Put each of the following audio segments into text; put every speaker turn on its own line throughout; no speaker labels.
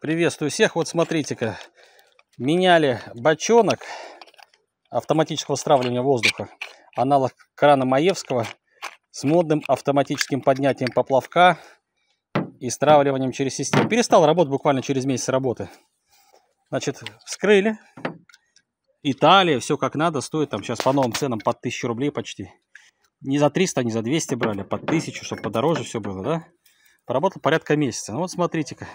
Приветствую всех. Вот смотрите-ка, меняли бочонок автоматического стравливания воздуха, аналог крана Маевского с модным автоматическим поднятием поплавка и стравливанием через систему. Перестал работать буквально через месяц работы. Значит, вскрыли. Италия, все как надо, стоит там сейчас по новым ценам под 1000 рублей почти. Не за 300, не за 200 брали, под 1000, чтобы подороже все было, да? Поработал порядка месяца. Ну вот смотрите-ка,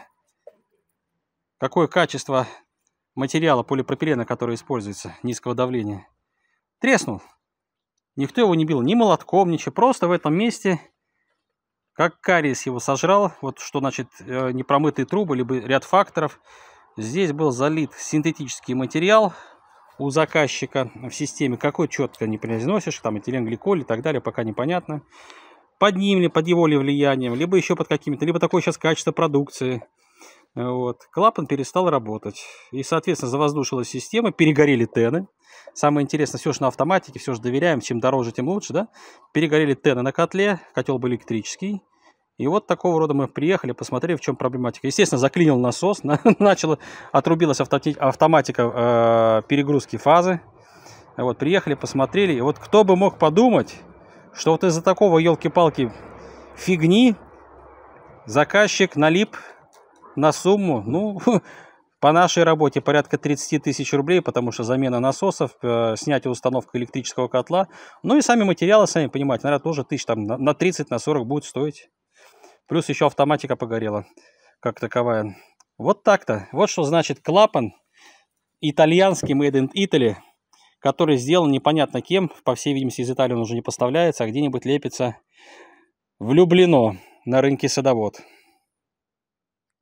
Какое качество материала полипропилена, который используется, низкого давления. Треснул. Никто его не бил ни молотком, ничего. Просто в этом месте, как кариес его сожрал, вот что значит э, непромытые трубы, либо ряд факторов. Здесь был залит синтетический материал у заказчика в системе. Какой четко не произносишь, там этиленгликоль и так далее, пока непонятно. Под ним ли, под его ли влиянием, либо еще под какими-то, либо такое сейчас качество продукции. Вот. Клапан перестал работать. И, соответственно, завоздушилась система, перегорели тены. Самое интересное, все же на автоматике, все же доверяем, чем дороже, тем лучше, да? Перегорели тены на котле, котел был электрический. И вот такого рода мы приехали, посмотрели, в чем проблематика. Естественно, заклинил насос, начало, отрубилась автомати автоматика э, перегрузки фазы. Вот, приехали, посмотрели. И вот кто бы мог подумать, что вот из-за такого, елки-палки, фигни заказчик налип на сумму, ну, по нашей работе порядка 30 тысяч рублей, потому что замена насосов, э, снятие установка электрического котла, ну и сами материалы, сами понимаете, наверное, тоже тысяч там на 30, на 40 будет стоить. Плюс еще автоматика погорела, как таковая. Вот так-то. Вот что значит клапан итальянский Made in Italy, который сделан непонятно кем. По всей видимости, из Италии он уже не поставляется, а где-нибудь лепится влюблено на рынке садовод.